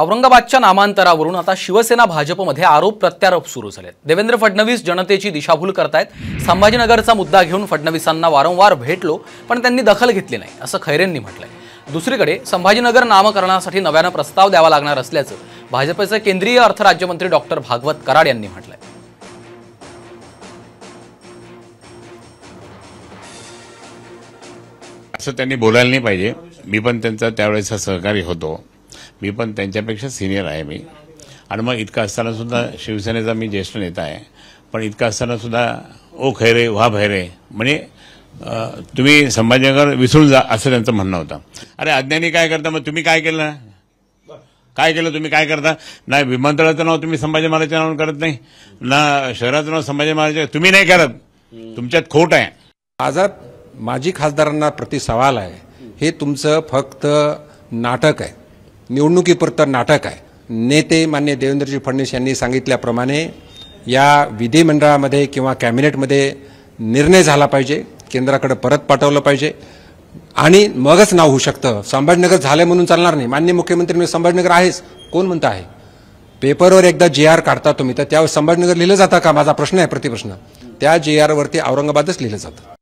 औरंगाबादच्या नामांतरावरून आता शिवसेना भाजपमध्ये आरोप प्रत्यारोप सुरू झालेत देवेंद्र फडणवीस जनतेची दिशाभूल करतायत संभाजीनगरचा मुद्दा घेऊन फडणवीसांना वारंवार भेटलो पण त्यांनी दखल घेतली नाही असं खैरेंनी म्हटलंय दुसरीकडे संभाजीनगर नामकरणासाठी नव्यानं प्रस्ताव द्यावा लागणार असल्याचं भाजपचे केंद्रीय अर्थ राज्यमंत्री डॉक्टर भागवत कराड यांनी म्हटलंय असं त्यांनी बोलायला नाही पाहिजे मी पण त्यांचा त्यावेळेस सहकारी होतो मी पण त्यांच्यापेक्षा सिनियर आहे मी आणि मग इतकं सुद्धा शिवसेनेचा मी ज्येष्ठ नेता आहे पण इतकं सुद्धा ओ खैरे व्हा भैरे म्हणजे तुम्ही संभाजीनगर विसरून जा असं त्यांचं म्हणणं होतं अरे अज्ञानी काय करता मग तुम्ही काय केलं काय केलं तुम्ही काय करता नाही विमानतळाचं नाव तुम्ही संभाजी महाराजच्या नावानं करत नाही ना शहराचं नाव संभाजी महाराज तुम्ही नाही करत तुमच्यात खोट आहे माझा माजी खासदारांना प्रति सवाल आहे हे तुमचं फक्त नाटक आहे निवडणुकीपुरतं नाटक आहे नेते मान्य देवेंद्रजी फडणवीस यांनी सांगितल्याप्रमाणे या विधिमंडळामध्ये किंवा कॅबिनेटमध्ये निर्णय झाला पाहिजे केंद्राकडे परत पाठवलं पाहिजे आणि मगच नाव होऊ शकतं संभाजीनगर झालं म्हणून चालणार नाही मान्य मुख्यमंत्री म्हणजे संभाजीनगर आहेच कोण म्हणत आहे पेपरवर एकदा जे आर काढता तुम्ही तर त्यावर संभाजीनगर लिहिलं जातं का माझा प्रश्न आहे प्रतिप्रश्न त्या जे आरवरती औरंगाबादच लिहिलं जातं